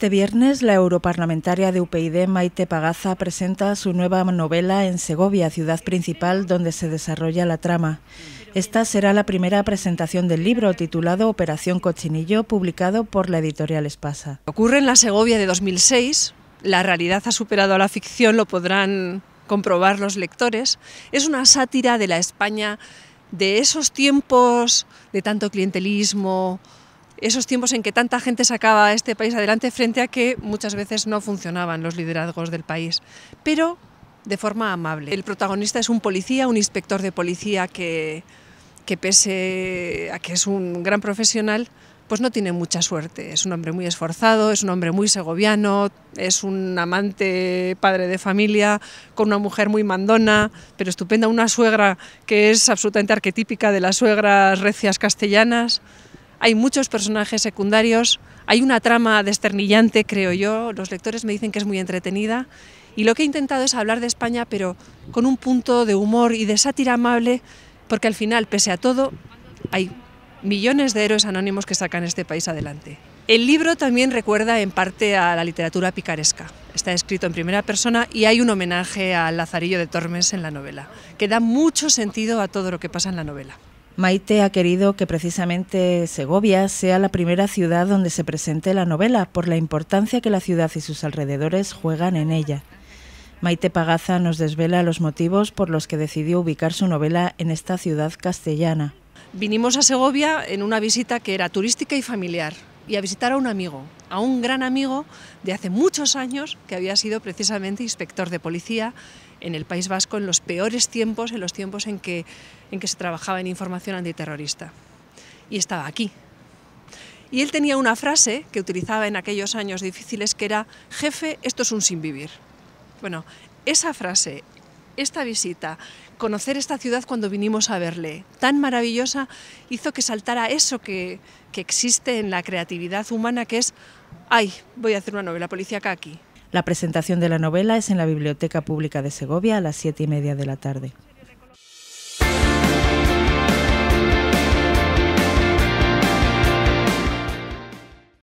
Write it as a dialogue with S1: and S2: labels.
S1: Este viernes, la europarlamentaria de UPyD, Maite Pagaza, presenta su nueva novela en Segovia, ciudad principal donde se desarrolla la trama. Esta será la primera presentación del libro titulado Operación Cochinillo, publicado por la editorial Espasa.
S2: Ocurre en la Segovia de 2006, la realidad ha superado a la ficción, lo podrán comprobar los lectores. Es una sátira de la España de esos tiempos de tanto clientelismo, esos tiempos en que tanta gente sacaba a este país adelante frente a que muchas veces no funcionaban los liderazgos del país. Pero de forma amable. El protagonista es un policía, un inspector de policía que, que pese a que es un gran profesional, pues no tiene mucha suerte. Es un hombre muy esforzado, es un hombre muy segoviano, es un amante padre de familia, con una mujer muy mandona, pero estupenda, una suegra que es absolutamente arquetípica de las suegras recias castellanas hay muchos personajes secundarios, hay una trama desternillante, creo yo, los lectores me dicen que es muy entretenida, y lo que he intentado es hablar de España, pero con un punto de humor y de sátira amable, porque al final, pese a todo, hay millones de héroes anónimos que sacan este país adelante. El libro también recuerda en parte a la literatura picaresca. Está escrito en primera persona y hay un homenaje al Lazarillo de Tormes en la novela, que da mucho sentido a todo lo que pasa en la novela.
S1: Maite ha querido que precisamente Segovia sea la primera ciudad donde se presente la novela por la importancia que la ciudad y sus alrededores juegan en ella. Maite Pagaza nos desvela los motivos por los que decidió ubicar su novela en esta ciudad castellana.
S2: Vinimos a Segovia en una visita que era turística y familiar y a visitar a un amigo, a un gran amigo de hace muchos años que había sido precisamente inspector de policía en el País Vasco en los peores tiempos, en los tiempos en que, en que se trabajaba en información antiterrorista. Y estaba aquí. Y él tenía una frase que utilizaba en aquellos años difíciles que era, jefe, esto es un sin vivir. Bueno, esa frase esta visita, conocer esta ciudad cuando vinimos a verle, tan maravillosa, hizo que saltara eso que, existe en la creatividad humana, que es, ay, voy a hacer una novela policíaca aquí.
S1: La presentación de la novela es en la Biblioteca Pública de Segovia a las siete y media de la tarde.